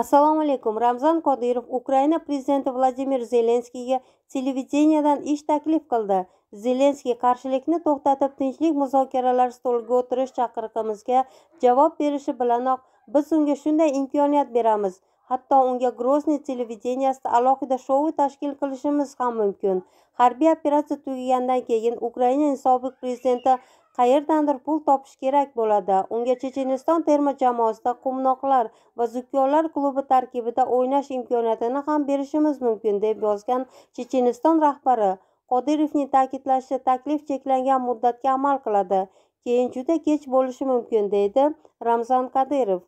assalomu alaykum ramzan qodirov ukraina prezidenti vladimir zelenskiyga televideniyadan ish taklif qildi zelenskiy qarshilikni to'xtatib tinchlik muzokaralar stoliga o'tirish chaqiriqimizga javob berishi bilanoq biz unga shunday imkoniyat beramiz hatto unga grozniy televideniyasida alohida shou tashkil qilishimiz ham mumkin harbiy operatsiya tugagandan keyin ukrainaning sobiq prezidenti qayerdandir pul topish kerak bo'ladi unga checheniston terma jamoasida qumnoqlar va zukkolar klubi tarkibida o'ynash imkoniyatini ham berishimiz mumkin deb yozgan checheniston rahbari qodirovning ta'kidlashicha taklif cheklangan muddatga amal qiladi keyin juda kech bo'lishi mumkin deydi ramzan qodirov